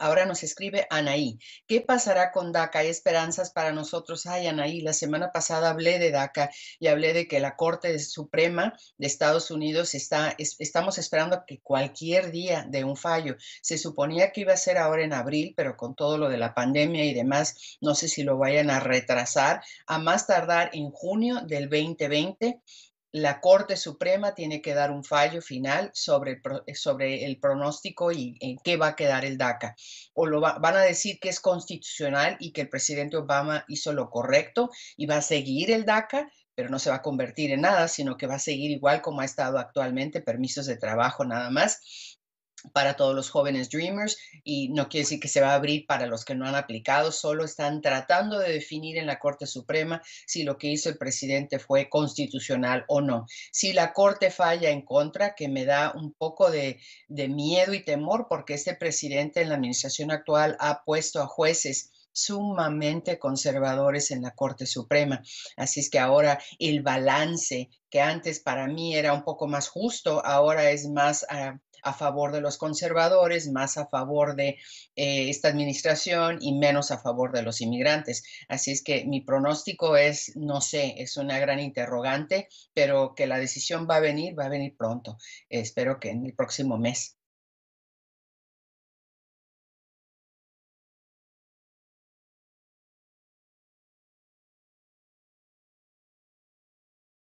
ahora nos escribe Anaí. ¿Qué pasará con DACA? Hay esperanzas para nosotros. Ay, Anaí, la semana pasada hablé de DACA y hablé de que la Corte Suprema de Estados Unidos está, estamos esperando que cualquier día de un fallo. Se suponía que iba a ser ahora en abril, pero con todo lo de la pandemia y demás, no sé si lo vayan a retrasar. A más tardar en junio del 2020 la Corte Suprema tiene que dar un fallo final sobre el, eh, sobre el pronóstico y en eh, qué va a quedar el DACA. O lo van a decir que es constitucional y que el presidente Obama hizo lo correcto y va a seguir el DACA, pero no se va a convertir en nada, sino que va a seguir igual como ha estado actualmente, permisos de trabajo nada más para todos los jóvenes Dreamers y no quiere decir que se va a abrir para los que no han aplicado, solo están tratando de definir en la Corte Suprema si lo que hizo el presidente fue constitucional o no. Si la Corte falla en contra, que me da un poco de, de miedo y temor porque este presidente en la administración actual ha puesto a jueces sumamente conservadores en la Corte Suprema. Así es que ahora el balance que antes para mí era un poco más justo, ahora es más a favor de los conservadores, más a favor de eh, esta administración y menos a favor de los inmigrantes. Así es que mi pronóstico es, no sé, es una gran interrogante, pero que la decisión va a venir, va a venir pronto. Espero que en el próximo mes.